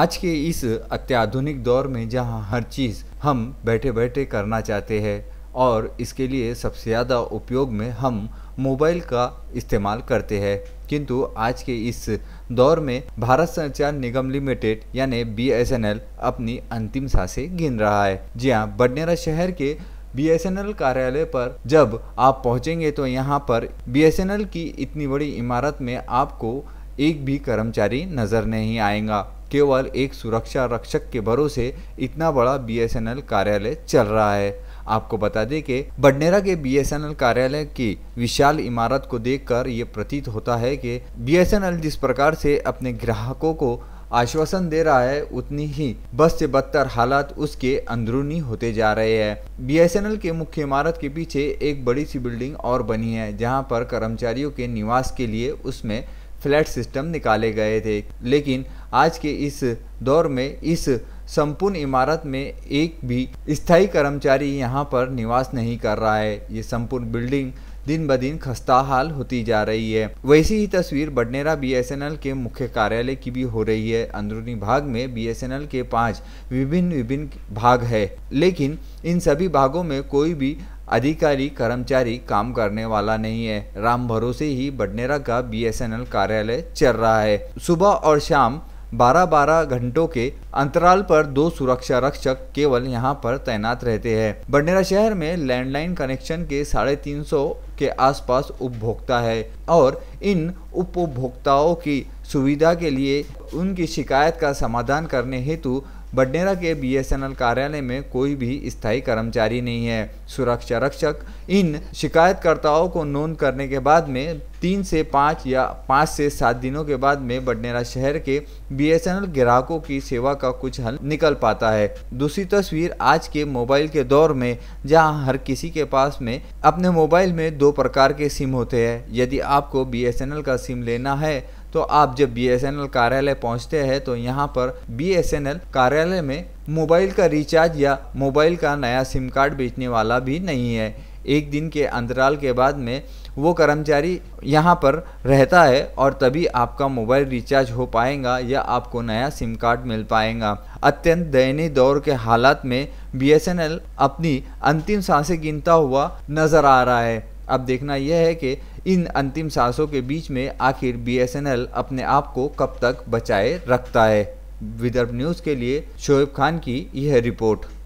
आज के इस अत्याधुनिक दौर में जहां हर चीज़ हम बैठे बैठे करना चाहते हैं और इसके लिए सबसे ज़्यादा उपयोग में हम मोबाइल का इस्तेमाल करते हैं किंतु आज के इस दौर में भारत संचार निगम लिमिटेड यानी बी अपनी अंतिम सांसें गिन रहा है जी हाँ बडनेरा शहर के बीएसएनएल कार्यालय पर जब आप पहुंचेंगे तो यहाँ पर बीएसएनएल की इतनी बड़ी इमारत में आपको एक भी कर्मचारी नज़र नहीं आएगा केवल एक सुरक्षा रक्षक के भरोसे इतना बड़ा बीएसएनएल कार्यालय चल रहा है आपको बता दें कि बडनेरा के बीएसएनएल कार्यालय की विशाल इमारत को देखकर ये प्रतीत होता है कि बीएसएनएल जिस प्रकार से अपने ग्राहकों को आश्वासन दे रहा है उतनी ही बस से बदतर हालात उसके अंदरूनी होते जा रहे हैं बीएसएनएल के मुख्य इमारत के पीछे एक बड़ी सी बिल्डिंग और बनी है जहां पर कर्मचारियों के निवास के लिए उसमें फ्लैट सिस्टम निकाले गए थे लेकिन आज के इस दौर में इस संपूर्ण इमारत में एक भी स्थायी कर्मचारी यहाँ पर निवास नहीं कर रहा है ये संपूर्ण बिल्डिंग दिन ब दिन खस्ता हाल होती जा रही है वैसी ही तस्वीर बडनेरा बीएसएनएल के मुख्य कार्यालय की भी हो रही है अंदरूनी भाग में बीएसएनएल के पांच विभिन्न विभिन्न भाग है लेकिन इन सभी भागों में कोई भी अधिकारी कर्मचारी काम करने वाला नहीं है राम भरोसे ही बडनेरा का बीएसएनएल कार्यालय चल रहा है सुबह और शाम 12-12 घंटों के अंतराल पर दो सुरक्षा रक्षक केवल यहां पर तैनात रहते हैं बडनेरा शहर में लैंडलाइन कनेक्शन के साढ़े तीन सौ के आसपास उपभोक्ता है और इन उपभोक्ताओं की सुविधा के लिए उनकी शिकायत का समाधान करने हेतु बडनेरा के बीएसएनएल कार्यालय में कोई भी स्थायी कर्मचारी नहीं है सुरक्षा रक्षक इन शिकायतकर्ताओं को नोंद करने के बाद में तीन से पाँच या पाँच से सात दिनों के बाद में बडनेरा शहर के बीएसएनएल ग्राहकों की सेवा का कुछ हल निकल पाता है दूसरी तस्वीर आज के मोबाइल के दौर में जहां हर किसी के पास में अपने मोबाइल में दो प्रकार के सिम होते हैं यदि आपको बीएसएनएल का सिम लेना है तो आप जब एल कार्यालय पहुंचते हैं तो यहाँ पर एल कार्यालय में मोबाइल का रिचार्ज या मोबाइल का नया सिम कार्ड बेचने वाला भी नहीं है एक दिन के अंतराल के बाद में वो कर्मचारी यहाँ पर रहता है और तभी आपका मोबाइल रिचार्ज हो पाएगा या आपको नया सिम कार्ड मिल पाएगा अत्यंत दयनीय दौर के हालात में एल अपनी अंतिम सांसें गिनता हुआ नज़र आ रहा है अब देखना यह है कि इन अंतिम सांसों के बीच में आखिर बीएसएनएल अपने आप को कब तक बचाए रखता है विदर्भ न्यूज़ के लिए शोएब खान की यह रिपोर्ट